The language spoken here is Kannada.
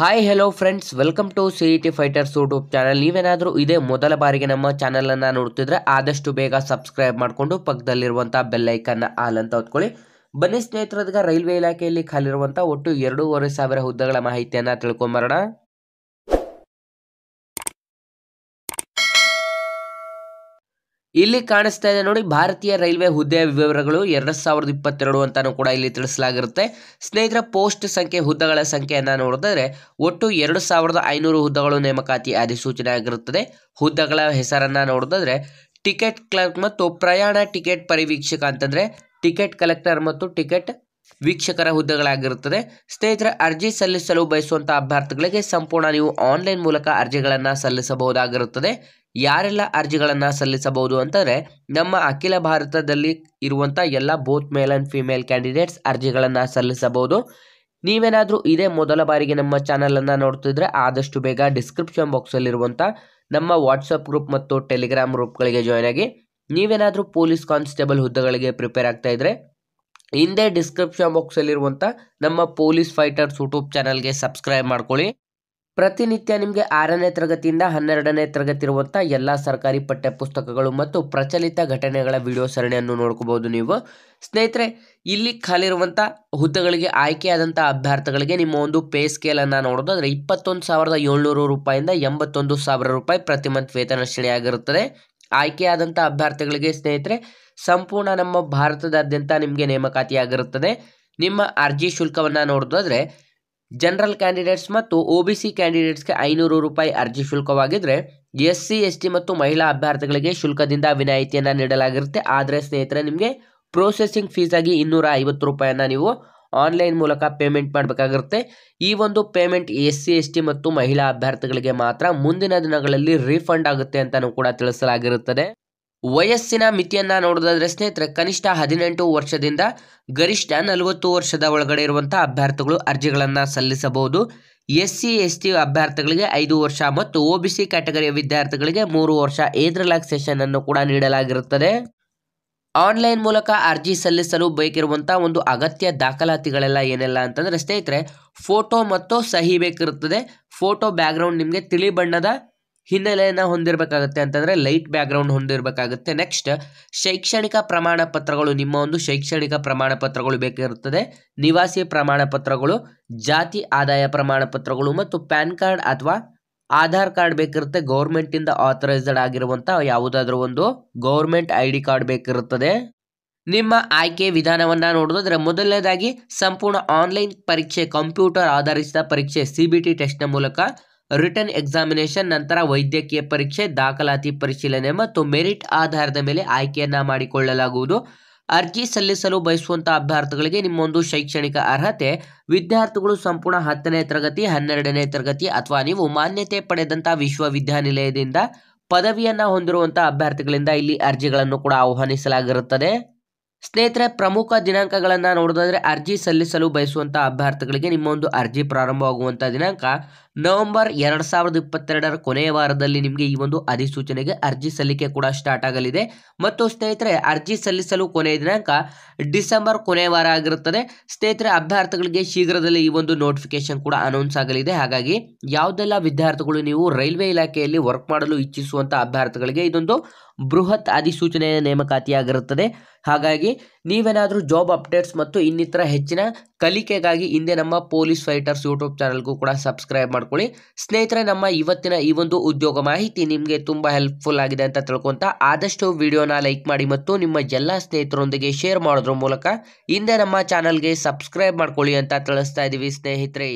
hi hello friends welcome to C E T fighters YouTube channel ನೀವೇನಾದರೂ ಇದೇ ಮೊದಲ ಬಾರಿಗೆ ನಮ್ಮ ಚಾನಲನ್ನು ನೋಡ್ತಿದ್ರೆ ಆದಷ್ಟು ಬೇಗ ಸಬ್ಸ್ಕ್ರೈಬ್ ಮಾಡಿಕೊಂಡು ಪಕ್ಕದಲ್ಲಿರುವಂಥ ಬೆಲ್ಲೈಕನ್ನ ಆಲ್ ಅಂತ ಹೊತ್ಕೊಳ್ಳಿ ಬನ್ನಿ ಸ್ನೇಹಿತರದ ರೈಲ್ವೆ ಇಲಾಖೆಯಲ್ಲಿ ಖಾಲಿರುವಂಥ ಒಟ್ಟು ಎರಡೂವರೆ ಸಾವಿರ ಹುದ್ದೆಗಳ ಮಾಹಿತಿಯನ್ನು ತಿಳ್ಕೊಂಬರೋಣ ಇಲ್ಲಿ ಕಾಣಿಸ್ತಾ ಇದೆ ನೋಡಿ ಭಾರತೀಯ ರೈಲ್ವೆ ಹುದ್ದೆ ವಿವರಗಳು ಎರಡ್ ಸಾವಿರದ ಇಪ್ಪತ್ತೆರಡು ಅಂತಾನು ಕೂಡ ಇಲ್ಲಿ ತಿಳಿಸಲಾಗಿರುತ್ತೆ ಸ್ನೇಹಿತರ ಪೋಸ್ಟ್ ಸಂಖ್ಯೆ ಹುದ್ದೆಗಳ ಸಂಖ್ಯೆಯನ್ನು ನೋಡಿದ್ರೆ ಒಟ್ಟು ಎರಡು ಸಾವಿರದ ಐನೂರು ಹುದ್ದೆಗಳು ನೇಮಕಾತಿ ಅಧಿಸೂಚನೆ ಆಗಿರುತ್ತದೆ ಹುದ್ದೆಗಳ ಹೆಸರನ್ನ ನೋಡಿದ್ರೆ ಟಿಕೆಟ್ ಕ್ಲರ್ಕ್ ಮತ್ತು ಪ್ರಯಾಣ ಟಿಕೆಟ್ ಪರಿವೀಕ್ಷಕ ಅಂತಂದ್ರೆ ಟಿಕೆಟ್ ಕಲೆಕ್ಟರ್ ಮತ್ತು ಟಿಕೆಟ್ ವೀಕ್ಷಕರ ಹುದ್ದೆಗಳಾಗಿರುತ್ತದೆ ಸ್ನೇಹಿತರ ಅರ್ಜಿ ಸಲ್ಲಿಸಲು ಬಯಸುವಂತಹ ಅಭ್ಯರ್ಥಿಗಳಿಗೆ ಸಂಪೂರ್ಣ ನೀವು ಆನ್ಲೈನ್ ಮೂಲಕ ಅರ್ಜಿಗಳನ್ನು ಸಲ್ಲಿಸಬಹುದಾಗಿರುತ್ತದೆ ಯಾರೆಲ್ಲ ಅರ್ಜಿಗಳನ್ನು ಸಲ್ಲಿಸಬಹುದು ಅಂತಂದರೆ ನಮ್ಮ ಅಖಿಲ ಭಾರತದಲ್ಲಿ ಇರುವಂಥ ಎಲ್ಲ both male and female candidates ಅರ್ಜಿಗಳನ್ನು ಸಲ್ಲಿಸಬಹುದು ನೀವೇನಾದರೂ ಇದೇ ಮೊದಲ ಬಾರಿಗೆ ನಮ್ಮ ಚಾನಲನ್ನು ನೋಡ್ತಿದ್ರೆ ಆದಷ್ಟು ಬೇಗ ಡಿಸ್ಕ್ರಿಪ್ಷನ್ ಬಾಕ್ಸಲ್ಲಿರುವಂಥ ನಮ್ಮ ವಾಟ್ಸಪ್ ಗ್ರೂಪ್ ಮತ್ತು ಟೆಲಿಗ್ರಾಮ್ ಗ್ರೂಪ್ಗಳಿಗೆ ಜಾಯ್ನ್ ಆಗಿ ನೀವೇನಾದರೂ ಪೊಲೀಸ್ ಕಾನ್ಸ್ಟೇಬಲ್ ಹುದ್ದೆಗಳಿಗೆ ಪ್ರಿಪೇರ್ ಆಗ್ತಾ ಇದ್ದರೆ ಹಿಂದೆ ಡಿಸ್ಕ್ರಿಪ್ಷನ್ ಬಾಕ್ಸಲ್ಲಿರುವಂಥ ನಮ್ಮ ಪೊಲೀಸ್ ಫೈಟರ್ಸ್ ಯೂಟ್ಯೂಬ್ ಚಾನಲ್ಗೆ ಸಬ್ಸ್ಕ್ರೈಬ್ ಮಾಡ್ಕೊಳ್ಳಿ ಪ್ರತಿನಿತ್ಯ ನಿಮಗೆ ಆರನೇ ತರಗತಿಯಿಂದ ಹನ್ನೆರಡನೇ ತರಗತಿ ಇರುವಂಥ ಎಲ್ಲ ಸರ್ಕಾರಿ ಪಠ್ಯಪುಸ್ತಕಗಳು ಮತ್ತು ಪ್ರಚಲಿತ ಘಟನೆಗಳ ವಿಡಿಯೋ ಸರಣಿಯನ್ನು ನೋಡ್ಕೋಬೋದು ನೀವು ಸ್ನೇಹಿತರೆ ಇಲ್ಲಿ ಖಾಲಿರುವಂಥ ಹುದ್ದೆಗಳಿಗೆ ಆಯ್ಕೆಯಾದಂಥ ಅಭ್ಯರ್ಥಿಗಳಿಗೆ ನಿಮ್ಮ ಒಂದು ಪೇ ಸ್ಕೇಲನ್ನು ನೋಡೋದಾದರೆ ಇಪ್ಪತ್ತೊಂದು ಸಾವಿರದ ಏಳ್ನೂರು ರೂಪಾಯಿಂದ ಎಂಬತ್ತೊಂದು ಸಾವಿರ ರೂಪಾಯಿ ಪ್ರತಿ ಮಂತ್ ವೇತನ ಶ್ರೇಣಿಯಾಗಿರುತ್ತದೆ ಆಯ್ಕೆಯಾದಂಥ ಅಭ್ಯರ್ಥಿಗಳಿಗೆ ಸ್ನೇಹಿತರೆ ಸಂಪೂರ್ಣ ನಮ್ಮ ಭಾರತದಾದ್ಯಂತ ನಿಮಗೆ ನೇಮಕಾತಿಯಾಗಿರುತ್ತದೆ ನಿಮ್ಮ ಅರ್ಜಿ ಶುಲ್ಕವನ್ನು ನೋಡೋದಾದರೆ ಜನರಲ್ ಕ್ಯಾಂಡಿಡೇಟ್ಸ್ ಮತ್ತು ಒ ಬಿ ಸಿ ಕ್ಯಾಂಡಿಡೇಟ್ಸ್ಗೆ ಐನೂರು ರೂಪಾಯಿ ಅರ್ಜಿ ಶುಲ್ಕವಾಗಿದ್ದರೆ ಎಸ್ ಸಿ ಎಸ್ ಟಿ ಮತ್ತು ಮಹಿಳಾ ಅಭ್ಯರ್ಥಿಗಳಿಗೆ ಶುಲ್ಕದಿಂದ ವಿನಾಯಿತಿಯನ್ನು ನೀಡಲಾಗಿರುತ್ತೆ ಆದರೆ ಸ್ನೇಹಿತರೆ ನಿಮಗೆ ಪ್ರೊಸೆಸಿಂಗ್ ಫೀಸಾಗಿ ಇನ್ನೂರ ಐವತ್ತು ರೂಪಾಯಿಯನ್ನು ನೀವು ಆನ್ಲೈನ್ ಮೂಲಕ ಪೇಮೆಂಟ್ ಮಾಡಬೇಕಾಗಿರುತ್ತೆ ಈ ಒಂದು payment S C S T ಮತ್ತು ಮಹಿಳಾ ಅಭ್ಯರ್ಥಿಗಳಿಗೆ ಮಾತ್ರ ಮುಂದಿನ ದಿನಗಳಲ್ಲಿ ರೀಫಂಡ್ ಆಗುತ್ತೆ ಅಂತಲೂ ಕೂಡ ತಿಳಿಸಲಾಗಿರುತ್ತದೆ ವಯಸ್ಸಿನ ಮಿತಿಯನ್ನು ನೋಡೋದಾದರೆ ಸ್ನೇಹಿತರೆ ಕನಿಷ್ಠ ಹದಿನೆಂಟು ವರ್ಷದಿಂದ ಗರಿಷ್ಠ ನಲವತ್ತು ವರ್ಷದ ಒಳಗಡೆ ಇರುವಂತಹ ಅಭ್ಯರ್ಥಿಗಳು ಅರ್ಜಿಗಳನ್ನು ಸಲ್ಲಿಸಬಹುದು ಎಸ್ ಸಿ ಎಸ್ ಟಿ ಅಭ್ಯರ್ಥಿಗಳಿಗೆ ಐದು ವರ್ಷ ಮತ್ತು ಒ ಬಿ ಕ್ಯಾಟಗರಿಯ ವಿದ್ಯಾರ್ಥಿಗಳಿಗೆ ಮೂರು ವರ್ಷ ಏಜ್ ರಿಲ್ಯಾಕ್ಸೇಷನ್ ಅನ್ನು ಕೂಡ ನೀಡಲಾಗಿರುತ್ತದೆ ಆನ್ಲೈನ್ ಮೂಲಕ ಅರ್ಜಿ ಸಲ್ಲಿಸಲು ಬೇಕಿರುವಂತಹ ಒಂದು ಅಗತ್ಯ ದಾಖಲಾತಿಗಳೆಲ್ಲ ಏನೆಲ್ಲ ಅಂತಂದ್ರೆ ಸ್ನೇಹಿತರೆ ಫೋಟೋ ಮತ್ತು ಸಹಿ ಬೇಕಿರುತ್ತದೆ ಫೋಟೋ ಬ್ಯಾಕ್ಗ್ರೌಂಡ್ ನಿಮಗೆ ತಿಳಿ ಬಣ್ಣದ ಹಿನ್ನೆಲೆಯನ್ನು ಹೊಂದಿರಬೇಕಾಗುತ್ತೆ ಅಂತಂದರೆ ಲೈಟ್ ಬ್ಯಾಕ್ಗ್ರೌಂಡ್ ಹೊಂದಿರಬೇಕಾಗುತ್ತೆ ನೆಕ್ಸ್ಟ್ ಶೈಕ್ಷಣಿಕ ಪ್ರಮಾಣ ಪತ್ರಗಳು ನಿಮ್ಮ ಒಂದು ಶೈಕ್ಷಣಿಕ ಪ್ರಮಾಣ ಪತ್ರಗಳು ಬೇಕಿರುತ್ತದೆ ನಿವಾಸಿ ಪ್ರಮಾಣ ಪತ್ರಗಳು ಜಾತಿ ಆದಾಯ ಪ್ರಮಾಣ ಪತ್ರಗಳು ಮತ್ತು ಪ್ಯಾನ್ ಕಾರ್ಡ್ ಅಥವಾ ಆಧಾರ್ ಕಾರ್ಡ್ ಬೇಕಿರುತ್ತೆ ಗೌರ್ಮೆಂಟಿಂದ ಆಥರೈಸ್ಡ್ ಆಗಿರುವಂಥ ಯಾವುದಾದ್ರೂ ಒಂದು ಗೌರ್ಮೆಂಟ್ ಐ ಡಿ ಕಾರ್ಡ್ ಬೇಕಿರುತ್ತದೆ ನಿಮ್ಮ ಆಯ್ಕೆ ವಿಧಾನವನ್ನು ನೋಡೋದಾದ್ರೆ ಮೊದಲನೇದಾಗಿ ಸಂಪೂರ್ಣ ಆನ್ಲೈನ್ ಪರೀಕ್ಷೆ ಕಂಪ್ಯೂಟರ್ ಆಧರಿಸಿದ ಪರೀಕ್ಷೆ ಸಿ ಬಿ ಟಿ ಟೆಸ್ಟ್ನ ಮೂಲಕ ರಿಟರ್ನ್ ಎಕ್ಸಾಮಿನೇಷನ್ ನಂತರ ವೈದ್ಯಕೀಯ ಪರೀಕ್ಷೆ ದಾಖಲಾತಿ ಪರಿಶೀಲನೆ ಮತ್ತು ಮೆರಿಟ್ ಆಧಾರದ ಮೇಲೆ ಆಯ್ಕೆಯನ್ನು ಮಾಡಿಕೊಳ್ಳಲಾಗುವುದು ಅರ್ಜಿ ಸಲ್ಲಿಸಲು ಬಯಸುವಂತಹ ಅಭ್ಯರ್ಥಿಗಳಿಗೆ ನಿಮ್ಮೊಂದು ಶೈಕ್ಷಣಿಕ ಅರ್ಹತೆ ವಿದ್ಯಾರ್ಥಿಗಳು ಸಂಪೂರ್ಣ ಹತ್ತನೇ ತರಗತಿ ಹನ್ನೆರಡನೇ ತರಗತಿ ಅಥವಾ ನೀವು ಮಾನ್ಯತೆ ಪಡೆದಂತಹ ವಿಶ್ವವಿದ್ಯಾನಿಲಯದಿಂದ ಪದವಿಯನ್ನು ಹೊಂದಿರುವಂತಹ ಅಭ್ಯರ್ಥಿಗಳಿಂದ ಇಲ್ಲಿ ಅರ್ಜಿಗಳನ್ನು ಕೂಡ ಆಹ್ವಾನಿಸಲಾಗಿರುತ್ತದೆ ಸ್ನೇಹಿತರೆ ಪ್ರಮುಖ ದಿನಾಂಕಗಳನ್ನು ನೋಡೋದಾದರೆ ಅರ್ಜಿ ಸಲ್ಲಿಸಲು ಬಯಸುವಂತಹ ಅಭ್ಯರ್ಥಿಗಳಿಗೆ ನಿಮ್ಮೊಂದು ಅರ್ಜಿ ಪ್ರಾರಂಭವಾಗುವಂತಹ ದಿನಾಂಕ ನವೆಂಬರ್ ಎರಡು ಸಾವಿರದ ಇಪ್ಪತ್ತೆರಡರ ಕೊನೆಯ ವಾರದಲ್ಲಿ ನಿಮಗೆ ಈ ಒಂದು ಅಧಿಸೂಚನೆಗೆ ಅರ್ಜಿ ಸಲ್ಲಿಕೆ ಕೂಡ ಸ್ಟಾರ್ಟ್ ಆಗಲಿದೆ ಮತ್ತು ಸ್ನೇಹಿತರೆ ಅರ್ಜಿ ಸಲ್ಲಿಸಲು ಕೊನೆಯ ದಿನಾಂಕ ಡಿಸೆಂಬರ್ ಕೊನೆಯ ವಾರ ಆಗಿರುತ್ತದೆ ಸ್ನೇಹಿತರೆ ಅಭ್ಯರ್ಥಿಗಳಿಗೆ ಶೀಘ್ರದಲ್ಲಿ ಈ ಒಂದು ನೋಟಿಫಿಕೇಶನ್ ಕೂಡ ಅನೌನ್ಸ್ ಆಗಲಿದೆ ಹಾಗಾಗಿ ಯಾವುದೆಲ್ಲ ವಿದ್ಯಾರ್ಥಿಗಳು ನೀವು ರೈಲ್ವೆ ಇಲಾಖೆಯಲ್ಲಿ ವರ್ಕ್ ಮಾಡಲು ಇಚ್ಛಿಸುವಂತಹ ಅಭ್ಯರ್ಥಿಗಳಿಗೆ ಇದೊಂದು ಬೃಹತ್ ಅಧಿಸೂಚನೆಯ ನೇಮಕಾತಿಯಾಗಿರುತ್ತದೆ ಹಾಗಾಗಿ ನೀವೇನಾದರೂ ಜಾಬ್ ಅಪ್ಡೇಟ್ಸ್ ಮತ್ತು ಇನ್ನಿತರ ಹೆಚ್ಚಿನ ಕಲಿಕೆಗಾಗಿ ಹಿಂದೆ ನಮ್ಮ ಪೊಲೀಸ್ ಫೈಟರ್ಸ್ ಯೂಟ್ಯೂಬ್ ಚಾನಲ್ಗೂ ಕೂಡ ಸಬ್ಸ್ಕ್ರೈಬ್ ಮಾಡ್ಕೊಳ್ಳಿ ಸ್ನೇಹಿತರೆ ನಮ್ಮ ಇವತ್ತಿನ ಈ ಒಂದು ಉದ್ಯೋಗ ಮಾಹಿತಿ ನಿಮಗೆ ತುಂಬ ಹೆಲ್ಪ್ಫುಲ್ ಆಗಿದೆ ಅಂತ ತಿಳ್ಕೊಂತ ಆದಷ್ಟು ವಿಡಿಯೋನ ಲೈಕ್ ಮಾಡಿ ಮತ್ತು ನಿಮ್ಮ ಎಲ್ಲ ಸ್ನೇಹಿತರೊಂದಿಗೆ ಶೇರ್ ಮಾಡೋದ್ರ ಮೂಲಕ ಹಿಂದೆ ನಮ್ಮ ಚಾನಲ್ಗೆ ಸಬ್ಸ್ಕ್ರೈಬ್ ಮಾಡ್ಕೊಳ್ಳಿ ಅಂತ ತಿಳಿಸ್ತಾ ಇದ್ದೀವಿ ಸ್ನೇಹಿತರೆ